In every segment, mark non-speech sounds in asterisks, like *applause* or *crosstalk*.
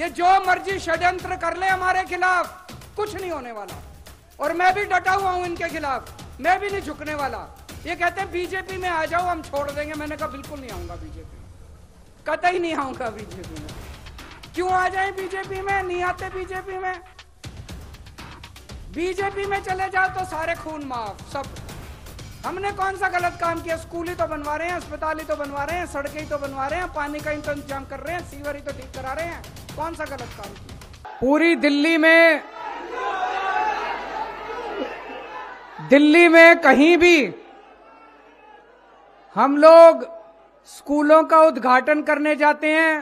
ये जो मर्जी षड्यंत्र कर ले हमारे खिलाफ कुछ नहीं होने वाला और मैं भी डटा हुआ हूं इनके खिलाफ मैं भी नहीं झुकने वाला ये कहते हैं बीजेपी में आ जाओ हम छोड़ देंगे मैंने कहा बिल्कुल नहीं आऊंगा बीजेपी में कतई नहीं आऊंगा बीजेपी में क्यों आ जाए बीजेपी में नहीं आते बीजेपी में बीजेपी में चले जाओ तो सारे खून माफ सब हमने कौन सा गलत काम किया स्कूल ही तो बनवा रहे हैं अस्पताल ही तो बनवा रहे हैं सड़कें ही तो बनवा रहे हैं पानी का इंतजाम कर रहे हैं सीवर ही तो ठीक करा रहे हैं कौन सा गलत काम किया पूरी दिल्ली में दिल्ली में कहीं भी हम लोग स्कूलों का उद्घाटन करने जाते हैं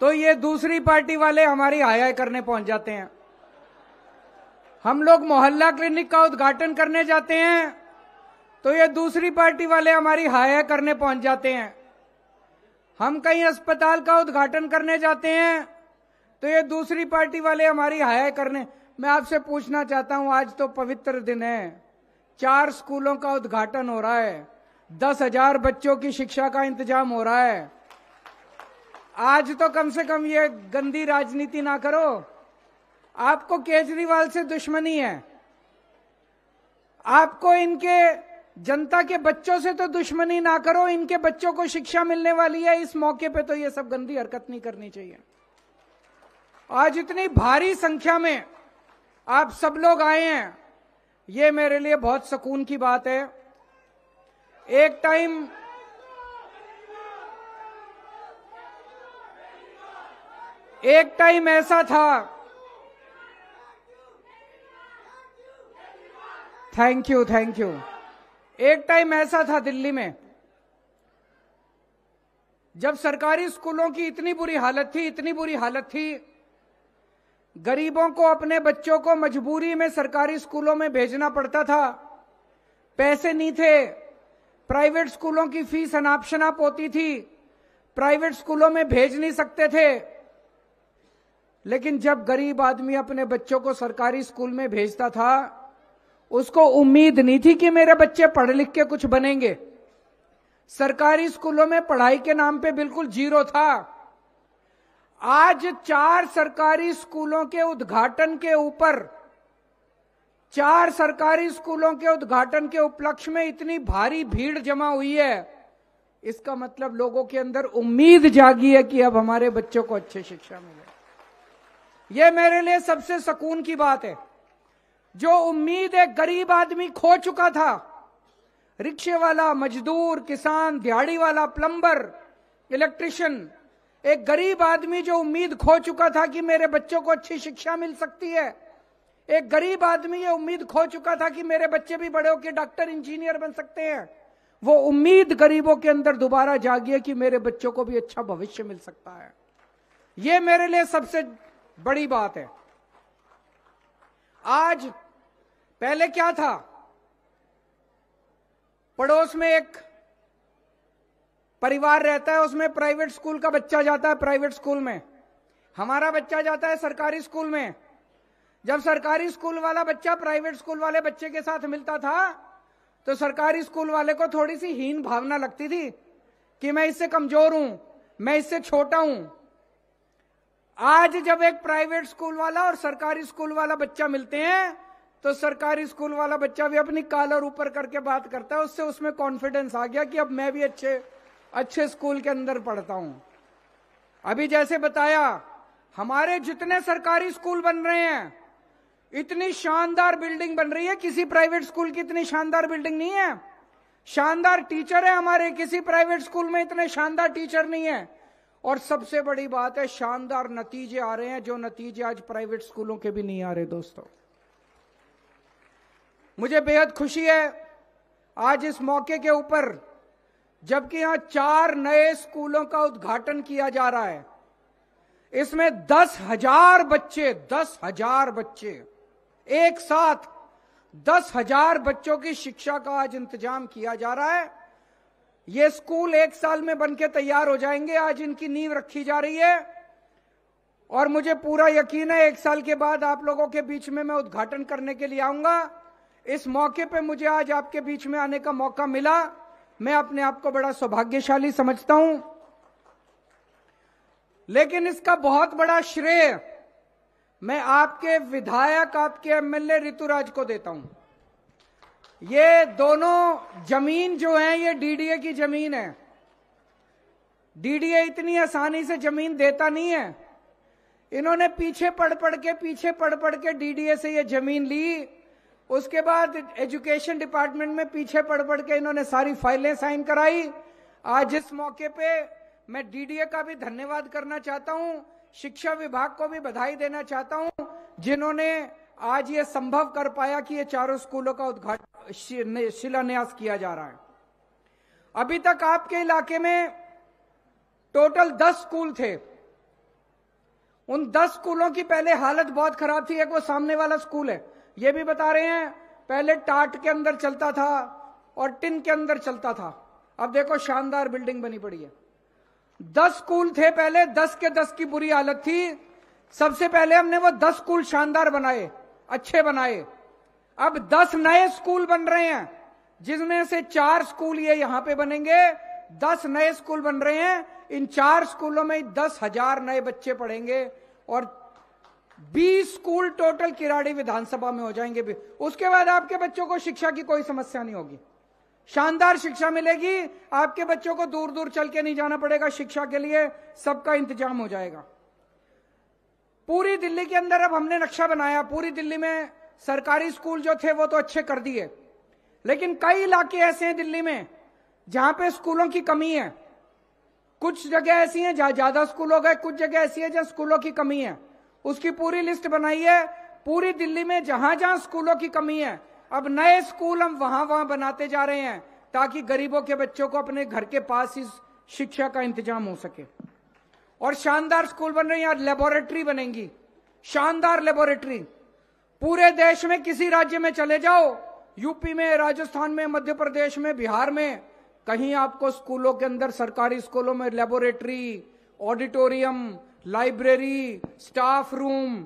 तो ये दूसरी पार्टी वाले हमारी हाय हाय करने पहुंच जाते हैं हम लोग मोहल्ला क्लिनिक का उद्घाटन करने जाते हैं तो ये दूसरी पार्टी वाले हमारी हाय हाय करने पहुंच जाते हैं हम कहीं अस्पताल का उद्घाटन करने जाते हैं तो ये दूसरी पार्टी वाले हमारी हया करने मैं आपसे पूछना चाहता हूं आज तो पवित्र दिन है चार स्कूलों का उद्घाटन हो रहा है दस हजार बच्चों की शिक्षा का इंतजाम हो रहा है आज तो कम से कम ये गंदी राजनीति ना करो आपको केजरीवाल से दुश्मनी है आपको इनके जनता के बच्चों से तो दुश्मनी ना करो इनके बच्चों को शिक्षा मिलने वाली है इस मौके पे तो ये सब गंदी हरकत नहीं करनी चाहिए आज इतनी भारी संख्या में आप सब लोग आए हैं ये मेरे लिए बहुत सुकून की बात है एक टाइम एक टाइम ऐसा था थैंक यू थैंक यू एक टाइम ऐसा था दिल्ली में जब सरकारी स्कूलों की इतनी बुरी हालत थी इतनी बुरी हालत थी गरीबों को अपने बच्चों को मजबूरी में सरकारी स्कूलों में भेजना पड़ता था पैसे नहीं थे प्राइवेट स्कूलों की फीस अनाप शनाप होती थी प्राइवेट स्कूलों में भेज नहीं सकते थे लेकिन जब गरीब आदमी अपने बच्चों को सरकारी स्कूल में भेजता था उसको उम्मीद नहीं थी कि मेरे बच्चे पढ़ लिख के कुछ बनेंगे सरकारी स्कूलों में पढ़ाई के नाम पे बिल्कुल जीरो था आज चार सरकारी स्कूलों के उद्घाटन के ऊपर चार सरकारी स्कूलों के उद्घाटन के उपलक्ष्य में इतनी भारी भीड़ जमा हुई है इसका मतलब लोगों के अंदर उम्मीद जागी है कि अब हमारे बच्चों को अच्छी शिक्षा मिले यह मेरे लिए सबसे सुकून की बात है जो उम्मीद एक गरीब आदमी खो चुका था रिक्शे वाला मजदूर किसान दिहाड़ी वाला प्लम्बर इलेक्ट्रिशियन एक गरीब आदमी जो उम्मीद खो चुका था कि मेरे बच्चों को अच्छी शिक्षा मिल सकती है एक गरीब आदमी ये उम्मीद खो चुका था कि मेरे बच्चे भी बड़े होकर डॉक्टर इंजीनियर बन सकते हैं वो उम्मीद गरीबों के अंदर दोबारा जागी है कि मेरे बच्चों को भी अच्छा भविष्य मिल सकता है ये मेरे लिए सबसे बड़ी बात है आज पहले क्या था पड़ोस में एक परिवार रहता है उसमें प्राइवेट स्कूल का बच्चा जाता है प्राइवेट स्कूल में हमारा बच्चा जाता है सरकारी स्कूल में जब सरकारी स्कूल वाला बच्चा प्राइवेट स्कूल वाले बच्चे के साथ मिलता था तो सरकारी स्कूल वाले को थोड़ी सी हीन भावना लगती थी कि मैं इससे कमजोर हूं मैं इससे छोटा हूं आज जब एक प्राइवेट स्कूल वाला और सरकारी स्कूल वाला बच्चा मिलते हैं तो सरकारी स्कूल वाला बच्चा भी अपनी कालर ऊपर करके बात करता है उससे उसमें कॉन्फिडेंस आ गया कि अब मैं भी अच्छे अच्छे स्कूल के अंदर पढ़ता हूं अभी जैसे बताया हमारे जितने सरकारी स्कूल बन रहे हैं इतनी शानदार बिल्डिंग बन रही है किसी प्राइवेट स्कूल की इतनी शानदार बिल्डिंग नहीं है शानदार टीचर है हमारे किसी प्राइवेट स्कूल में इतने शानदार टीचर नहीं है और सबसे बड़ी बात है शानदार नतीजे आ रहे हैं जो नतीजे आज प्राइवेट स्कूलों के भी नहीं आ रहे दोस्तों मुझे बेहद खुशी है आज इस मौके के ऊपर जबकि यहां चार नए स्कूलों का उद्घाटन किया जा रहा है इसमें दस हजार बच्चे दस हजार बच्चे एक साथ दस हजार बच्चों की शिक्षा का आज इंतजाम किया जा रहा है ये स्कूल एक साल में बनके तैयार हो जाएंगे आज इनकी नींव रखी जा रही है और मुझे पूरा यकीन है एक साल के बाद आप लोगों के बीच में मैं उद्घाटन करने के लिए आऊंगा इस मौके पे मुझे आज आपके बीच में आने का मौका मिला मैं अपने आप को बड़ा सौभाग्यशाली समझता हूं लेकिन इसका बहुत बड़ा श्रेय मैं आपके विधायक आपके एमएलए ऋतुराज को देता हूं ये दोनों जमीन जो है ये डीडीए की जमीन है डीडीए इतनी आसानी से जमीन देता नहीं है इन्होंने पीछे पढ़ पढ़ के पीछे पढ़ पढ़ के डीडीए से ये जमीन ली उसके बाद एजुकेशन डिपार्टमेंट में पीछे पड़ पड़ के इन्होंने सारी फाइलें साइन कराई आज इस मौके पे मैं डीडीए का भी धन्यवाद करना चाहता हूं शिक्षा विभाग को भी बधाई देना चाहता हूं जिन्होंने आज ये संभव कर पाया कि ये चारों स्कूलों का उद्घाटन शिलान्यास किया जा रहा है अभी तक आपके इलाके में टोटल दस स्कूल थे उन दस स्कूलों की पहले हालत बहुत खराब थी एक वो सामने वाला स्कूल है ये भी बता रहे हैं पहले टाट के अंदर चलता था और टिन के अंदर चलता था अब देखो शानदार बिल्डिंग बनी पड़ी है दस स्कूल थे पहले दस के दस की बुरी हालत थी सबसे पहले हमने वो दस स्कूल शानदार बनाए अच्छे बनाए अब दस नए स्कूल बन रहे हैं जिसमें से चार स्कूल ये यहां पे बनेंगे दस नए स्कूल बन रहे हैं इन चार स्कूलों में दस हजार नए बच्चे पढ़ेंगे और बीस स्कूल टोटल किराड़ी विधानसभा में हो जाएंगे भी उसके बाद आपके बच्चों को शिक्षा की कोई समस्या नहीं होगी शानदार शिक्षा मिलेगी आपके बच्चों को दूर दूर चल के नहीं जाना पड़ेगा शिक्षा के लिए सबका इंतजाम हो जाएगा पूरी दिल्ली के अंदर अब हमने नक्शा बनाया पूरी दिल्ली में सरकारी स्कूल जो थे वो तो अच्छे कर दिए लेकिन कई इलाके ऐसे हैं दिल्ली में जहां पे स्कूलों की कमी है कुछ जगह ऐसी हैं जहां ज्यादा स्कूल हो गए कुछ जगह ऐसी है जहां स्कूलों की कमी है उसकी पूरी लिस्ट बनाई है पूरी दिल्ली में जहां जहां स्कूलों की कमी है अब नए स्कूल हम वहां वहां बनाते जा रहे हैं ताकि गरीबों के बच्चों को अपने घर के पास ही शिक्षा का इंतजाम हो सके और शानदार स्कूल बन रहे हैं लेबोरेटरी बनेंगी शानदार लेबोरेटरी पूरे देश में किसी राज्य में चले जाओ यूपी में राजस्थान में मध्य प्रदेश में बिहार में कहीं आपको स्कूलों के अंदर सरकारी स्कूलों में laboratory auditorium library staff room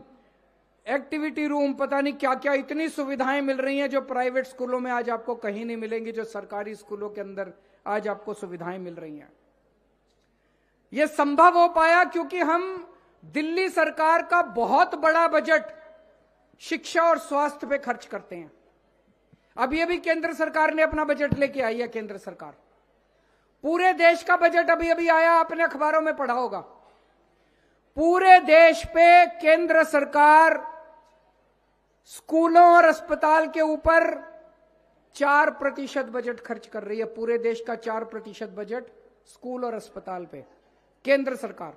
activity room पता नहीं क्या क्या इतनी सुविधाएं मिल रही हैं जो प्राइवेट स्कूलों में आज आपको कहीं नहीं मिलेंगी जो सरकारी स्कूलों के अंदर आज आपको सुविधाएं मिल रही हैं यह संभव हो पाया क्योंकि हम दिल्ली सरकार का बहुत बड़ा बजट शिक्षा और स्वास्थ्य पे खर्च करते हैं अभी अभी केंद्र सरकार ने अपना बजट लेके आई है केंद्र सरकार पूरे देश का बजट अभी अभी आया आपने अखबारों में पढ़ा होगा पूरे देश पे केंद्र सरकार स्कूलों और अस्पताल के ऊपर चार प्रतिशत बजट खर्च कर रही है पूरे देश का चार प्रतिशत बजट स्कूल और अस्पताल पे केंद्र सरकार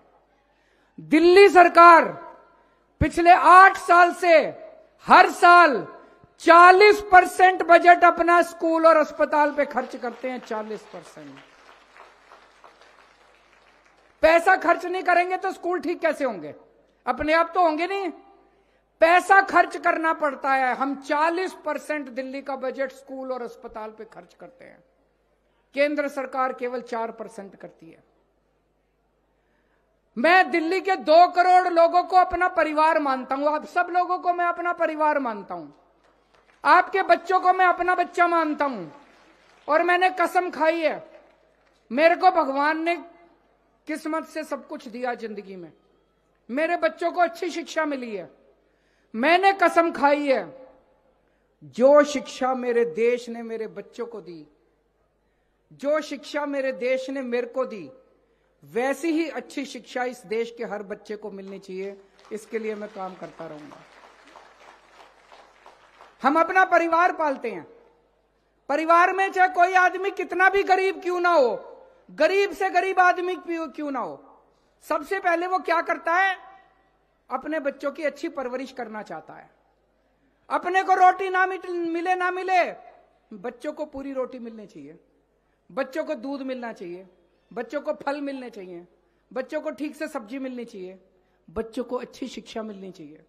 दिल्ली सरकार पिछले आठ साल से हर साल 40 परसेंट बजट अपना स्कूल और अस्पताल पे खर्च करते हैं 40 परसेंट पैसा खर्च नहीं करेंगे तो स्कूल ठीक कैसे होंगे अपने आप तो होंगे नहीं पैसा खर्च करना पड़ता है हम 40 परसेंट दिल्ली का बजट स्कूल और अस्पताल पे खर्च करते हैं केंद्र सरकार केवल 4 परसेंट करती है मैं दिल्ली के दो करोड़ लोगों को अपना परिवार मानता हूं आप सब लोगों को मैं अपना परिवार मानता हूं आपके बच्चों को मैं अपना बच्चा मानता हूं और मैंने कसम खाई है मेरे को भगवान ने किस्मत से सब कुछ दिया जिंदगी में मेरे बच्चों को अच्छी शिक्षा मिली है मैंने कसम खाई है जो शिक्षा मेरे देश ने मेरे बच्चों को दी जो शिक्षा मेरे देश ने मेरे को दी वैसी ही अच्छी शिक्षा इस देश के हर बच्चे को मिलनी चाहिए इसके लिए मैं काम करता रहूंगा हम अपना परिवार पालते हैं परिवार में चाहे कोई आदमी कितना भी गरीब क्यों ना हो गरीब से गरीब आदमी क्यों ना हो सबसे पहले वो क्या करता है अपने बच्चों की अच्छी परवरिश करना चाहता है अपने को रोटी ना मिले ना मिले बच्चों को पूरी रोटी मिलनी चाहिए बच्चों को दूध मिलना चाहिए बच्चों को फल मिलने चाहिए बच्चों को ठीक से सब्जी मिलनी चाहिए बच्चों को अच्छी शिक्षा मिलनी चाहिए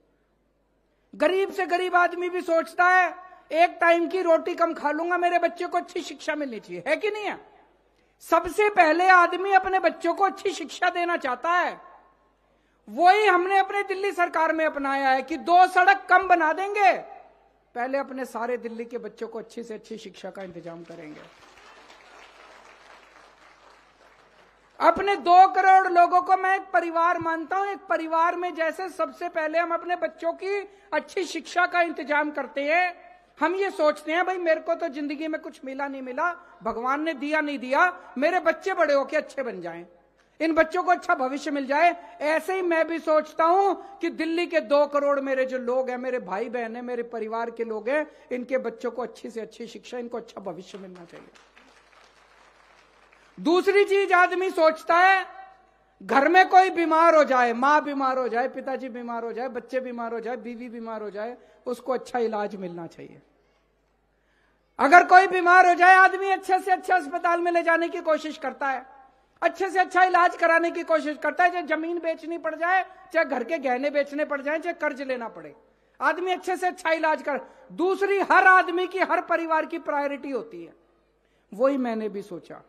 गरीब से गरीब आदमी भी सोचता है एक टाइम की रोटी कम खा लूंगा मेरे बच्चे को अच्छी शिक्षा मिलनी चाहिए है कि नहीं है सबसे पहले आदमी अपने बच्चों को अच्छी शिक्षा देना चाहता है वही हमने अपने दिल्ली सरकार में अपनाया है कि दो सड़क कम बना देंगे पहले अपने सारे दिल्ली के बच्चों को अच्छी से अच्छी शिक्षा का इंतजाम करेंगे अपने दो करोड़ लोगों को मैं एक परिवार मानता हूं एक परिवार में जैसे सबसे पहले हम अपने बच्चों की अच्छी शिक्षा का इंतजाम करते हैं हम ये सोचते हैं भाई मेरे को तो जिंदगी में कुछ मिला नहीं मिला भगवान ने दिया नहीं दिया मेरे बच्चे बड़े होके अच्छे बन जाएं इन बच्चों को अच्छा भविष्य मिल जाए ऐसे ही मैं भी सोचता हूं कि दिल्ली के दो करोड़ मेरे जो लोग हैं मेरे भाई बहन है मेरे परिवार के लोग हैं इनके बच्चों को अच्छी से अच्छी शिक्षा इनको अच्छा भविष्य मिलना चाहिए दूसरी चीज आदमी सोचता है घर में कोई बीमार हो जाए मां बीमार हो जाए पिताजी बीमार हो जाए बच्चे बीमार हो जाए बीवी बीमार हो जाए उसको अच्छा इलाज मिलना चाहिए अगर कोई बीमार हो जाए आदमी अच्छे से अच्छे अस्पताल में ले जाने की कोशिश करता है अच्छे से अच्छा इलाज कराने की कोशिश करता है चाहे जमीन बेचनी पड़ जाए चाहे घर के गहने बेचने पड़ जाए चाहे कर्ज लेना पड़े आदमी अच्छे से अच्छा इलाज कर दूसरी हर आदमी की हर परिवार की प्रायोरिटी होती है वही मैंने भी सोचा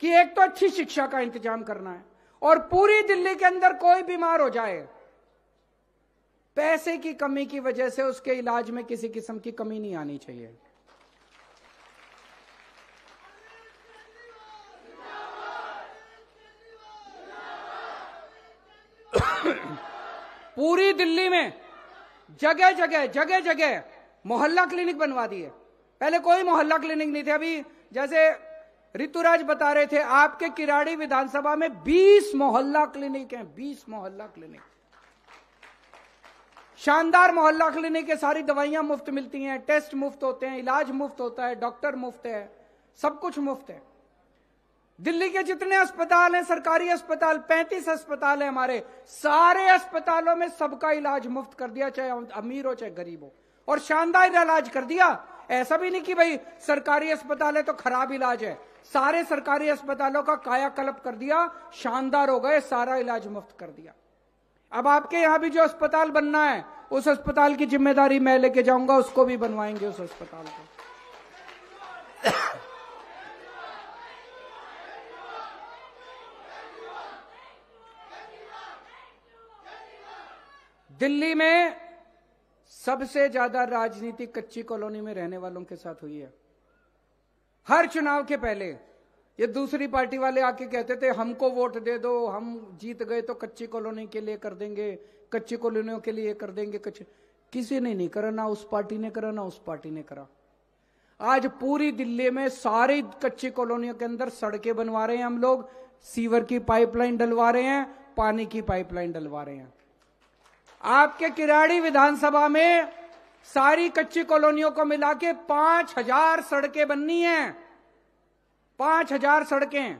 कि एक तो अच्छी शिक्षा का इंतजाम करना है और पूरी दिल्ली के अंदर कोई बीमार हो जाए पैसे की कमी की वजह से उसके इलाज में किसी किस्म की कमी नहीं आनी चाहिए *coughs* पूरी दिल्ली में जगह जगह जगह जगह मोहल्ला क्लिनिक बनवा दिए पहले कोई मोहल्ला क्लिनिक नहीं थे अभी जैसे ऋतुराज बता रहे थे आपके किराड़ी विधानसभा में 20 मोहल्ला क्लिनिक हैं 20 मोहल्ला क्लिनिक शानदार मोहल्ला क्लिनिक के सारी दवाइयां मुफ्त मिलती हैं टेस्ट मुफ्त होते हैं इलाज मुफ्त होता है डॉक्टर मुफ्त है सब कुछ मुफ्त है दिल्ली के जितने अस्पताल हैं सरकारी अस्पताल 35 अस्पताल हैं हमारे सारे अस्पतालों में सबका इलाज मुफ्त कर दिया चाहे अमीर हो चाहे गरीब हो और शानदार इलाज कर दिया ऐसा भी नहीं कि भाई सरकारी अस्पताल है तो खराब इलाज है सारे सरकारी अस्पतालों का कायाकल्प कर दिया शानदार हो गए सारा इलाज मुफ्त कर दिया अब आपके यहां भी जो अस्पताल बनना है उस अस्पताल की जिम्मेदारी मैं लेके जाऊंगा उसको भी बनवाएंगे उस अस्पताल को दिल्ली में सबसे ज्यादा राजनीति कच्ची कॉलोनी में रहने वालों के साथ हुई है हर चुनाव के पहले ये दूसरी पार्टी वाले आके कहते थे हमको वोट दे दो हम जीत गए तो कच्ची कॉलोनी के लिए कर देंगे कच्ची कॉलोनियों के लिए कर देंगे कच्ची किसी ने नहीं करा ना उस पार्टी ने करा ना उस पार्टी ने करा आज पूरी दिल्ली में सारी कच्ची कॉलोनियों के अंदर सड़कें बनवा रहे हैं हम लोग सीवर की पाइपलाइन डलवा रहे हैं पानी की पाइपलाइन डलवा रहे हैं आपके किराड़ी विधानसभा में सारी कच्ची कॉलोनियों को मिला के पांच हजार सड़कें बननी है पांच हजार सड़कें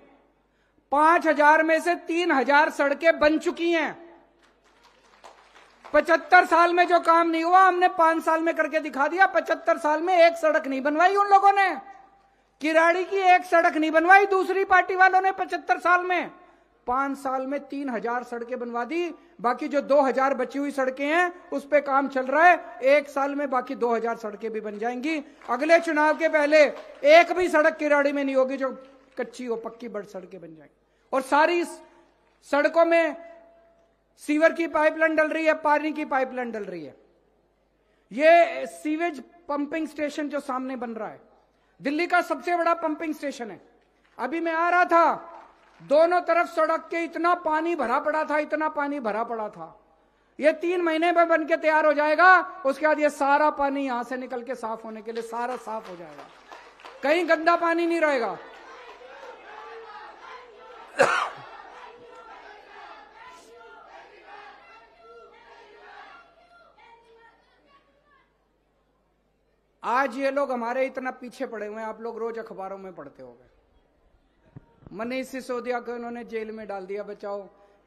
पांच हजार में से तीन हजार सड़कें बन चुकी हैं पचहत्तर साल में जो काम नहीं हुआ हमने पांच साल में करके दिखा दिया पचहत्तर साल में एक सड़क नहीं बनवाई उन लोगों ने किराड़ी की एक सड़क नहीं बनवाई दूसरी पार्टी वालों ने पचहत्तर साल में पांच साल में तीन हजार सड़कें बनवा दी बाकी जो दो हजार बची हुई सड़कें हैं उस पर काम चल रहा है एक साल में बाकी दो हजार सड़कें भी बन जाएंगी अगले चुनाव के पहले एक भी सड़क किराड़ी में नहीं होगी जो कच्ची हो पक्की बड़ सड़कें बन जाएंगी और सारी सड़कों में सीवर की पाइपलाइन डल रही है पानी की पाइपलाइन डल रही है ये सीवेज पंपिंग स्टेशन जो सामने बन रहा है दिल्ली का सबसे बड़ा पंपिंग स्टेशन है अभी मैं आ रहा था दोनों तरफ सड़क के इतना पानी भरा पड़ा था इतना पानी भरा पड़ा था ये तीन महीने में बन के तैयार हो जाएगा उसके बाद ये सारा पानी यहां से निकल के साफ होने के लिए सारा साफ हो जाएगा कहीं गंदा पानी नहीं रहेगा आज ये लोग हमारे इतना पीछे पड़े हुए हैं आप लोग रोज अखबारों में पढ़ते हो गए मनीष सिसोदिया को उन्होंने जेल में डाल दिया बचाओ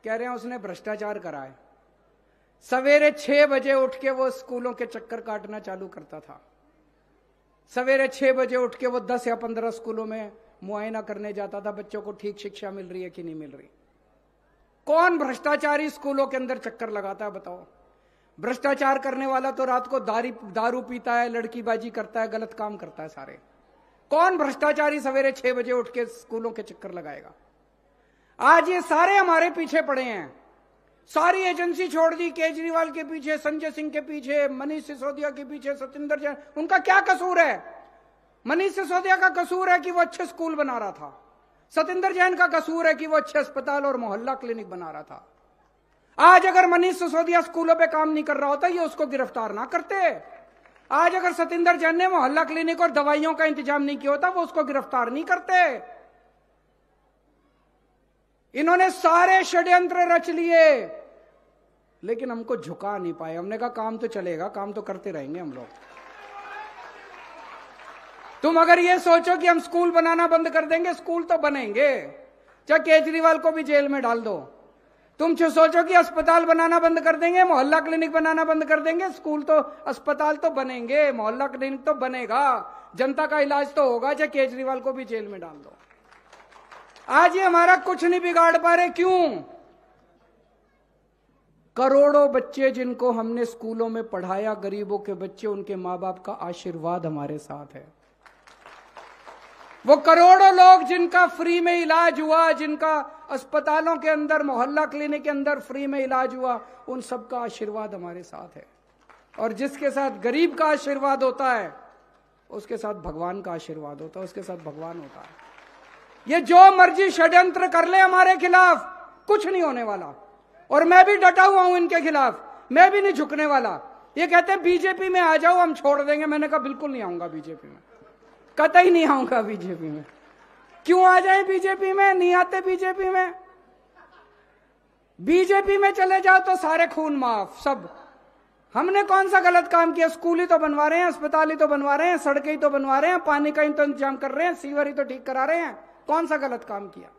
कह रहे हैं उसने भ्रष्टाचार करा है सवेरे छह बजे उठ के वो स्कूलों के चक्कर काटना चालू करता था सवेरे छह बजे उठ के वो दस या पंद्रह स्कूलों में मुआयना करने जाता था बच्चों को ठीक शिक्षा मिल रही है कि नहीं मिल रही कौन भ्रष्टाचारी स्कूलों के अंदर चक्कर लगाता है बताओ भ्रष्टाचार करने वाला तो रात को दारू पीता है लड़की बाजी करता है गलत काम करता है सारे कौन भ्रष्टाचारी सवेरे छह बजे उठ के स्कूलों के चक्कर लगाएगा आज ये सारे हमारे पीछे पड़े हैं सारी एजेंसी छोड़ दी केजरीवाल के पीछे संजय सिंह के पीछे मनीष सिसोदिया के पीछे सतेंद्र जैन उनका क्या कसूर है मनीष सिसोदिया का कसूर है कि वो अच्छे स्कूल बना रहा था सतेंद्र जैन का कसूर है कि वो अच्छे अस्पताल और मोहल्ला क्लिनिक बना रहा था आज अगर मनीष सिसोदिया स्कूलों पे काम नहीं कर रहा होता ये उसको गिरफ्तार ना करते आज अगर सतेंद्र जैन ने मोहल्ला क्लिनिक और दवाइयों का इंतजाम नहीं किया होता वो उसको गिरफ्तार नहीं करते इन्होंने सारे षड्यंत्र रच लिए लेकिन हमको झुका नहीं पाए हमने कहा काम तो चलेगा काम तो करते रहेंगे हम लोग तुम अगर ये सोचो कि हम स्कूल बनाना बंद कर देंगे स्कूल तो बनेंगे चाहे केजरीवाल को भी जेल में डाल दो तुम जो सोचो कि अस्पताल बनाना बंद कर देंगे मोहल्ला क्लिनिक बनाना बंद कर देंगे स्कूल तो अस्पताल तो बनेंगे मोहल्ला क्लिनिक तो बनेगा जनता का इलाज तो होगा चाहे केजरीवाल को भी जेल में डाल दो आज ये हमारा कुछ नहीं बिगाड़ पा रहे क्यों करोड़ों बच्चे जिनको हमने स्कूलों में पढ़ाया गरीबों के बच्चे उनके माँ बाप का आशीर्वाद हमारे साथ है वो करोड़ों लोग जिनका फ्री में इलाज हुआ जिनका अस्पतालों के अंदर मोहल्ला क्लिनिक के अंदर फ्री में इलाज हुआ उन सबका आशीर्वाद हमारे साथ है और जिसके साथ गरीब का आशीर्वाद होता है उसके साथ भगवान का आशीर्वाद होता है उसके साथ भगवान होता है ये जो मर्जी षड्यंत्र कर ले हमारे खिलाफ कुछ नहीं होने वाला और मैं भी डटा हुआ हूं इनके खिलाफ मैं भी नहीं झुकने वाला ये कहते हैं बीजेपी में आ जाओ हम छोड़ देंगे मैंने कहा बिल्कुल नहीं आऊंगा बीजेपी में कतई नहीं आऊंगा बीजेपी में क्यों आ जाए बीजेपी में नहीं आते बीजेपी में बीजेपी में चले जाओ तो सारे खून माफ सब हमने कौन सा गलत काम किया स्कूल ही तो बनवा रहे हैं अस्पताल ही तो बनवा रहे हैं सड़कें ही तो बनवा रहे हैं पानी का ही तो इंतजाम कर रहे हैं सीवर ही तो ठीक करा रहे हैं कौन सा गलत काम किया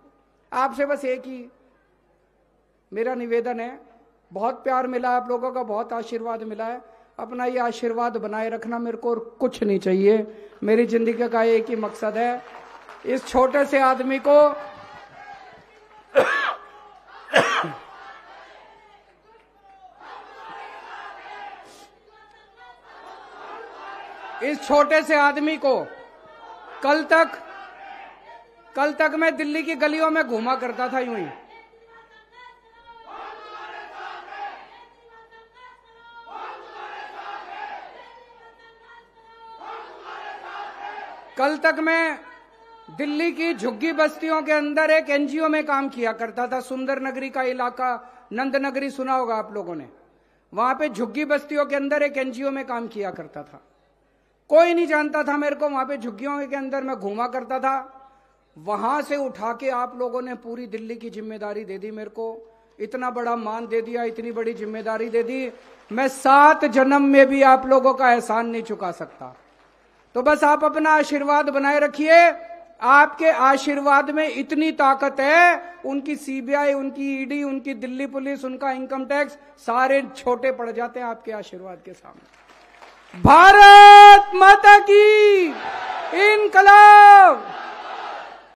आपसे बस एक ही मेरा निवेदन है बहुत प्यार मिला आप लोगों का बहुत आशीर्वाद मिला है अपना ये आशीर्वाद बनाए रखना मेरे को और कुछ नहीं चाहिए मेरी जिंदगी का एक ही मकसद है इस छोटे से आदमी को इस छोटे से आदमी को कल तक कल तक मैं दिल्ली की गलियों में घूमा करता था यूं ही कल तक मैं दिल्ली की झुग्गी बस्तियों के अंदर एक एनजीओ में काम किया करता था सुंदर नगरी का इलाका नंद नगरी सुना होगा आप लोगों ने वहां पे झुग्गी बस्तियों के अंदर एक एनजीओ में काम किया करता था कोई नहीं जानता था मेरे को वहां पे झुग्गियों के अंदर मैं घूमा करता था वहां से उठा के आप लोगों ने पूरी दिल्ली की जिम्मेदारी दे दी मेरे को इतना बड़ा मान दे दिया इतनी बड़ी जिम्मेदारी दे दी मैं सात जन्म में भी आप लोगों का एहसान नहीं चुका सकता तो बस आप अपना आशीर्वाद बनाए रखिए आपके आशीर्वाद में इतनी ताकत है उनकी सीबीआई उनकी ईडी e उनकी दिल्ली पुलिस उनका इनकम टैक्स सारे छोटे पड़ जाते हैं आपके आशीर्वाद के सामने भारत माता की इनकलाब